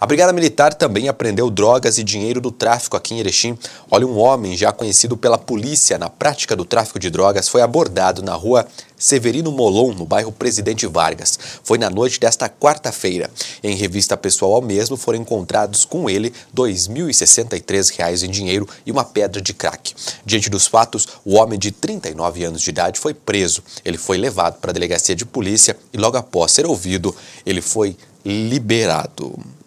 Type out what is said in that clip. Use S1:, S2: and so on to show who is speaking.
S1: A Brigada Militar também apreendeu drogas e dinheiro do tráfico aqui em Erechim. Olha, um homem já conhecido pela polícia na prática do tráfico de drogas foi abordado na rua Severino Molon, no bairro Presidente Vargas. Foi na noite desta quarta-feira. Em revista pessoal ao mesmo, foram encontrados com ele R$ 2.063 em dinheiro e uma pedra de crack. Diante dos fatos, o homem de 39 anos de idade foi preso. Ele foi levado para a delegacia de polícia e logo após ser ouvido, ele foi liberado.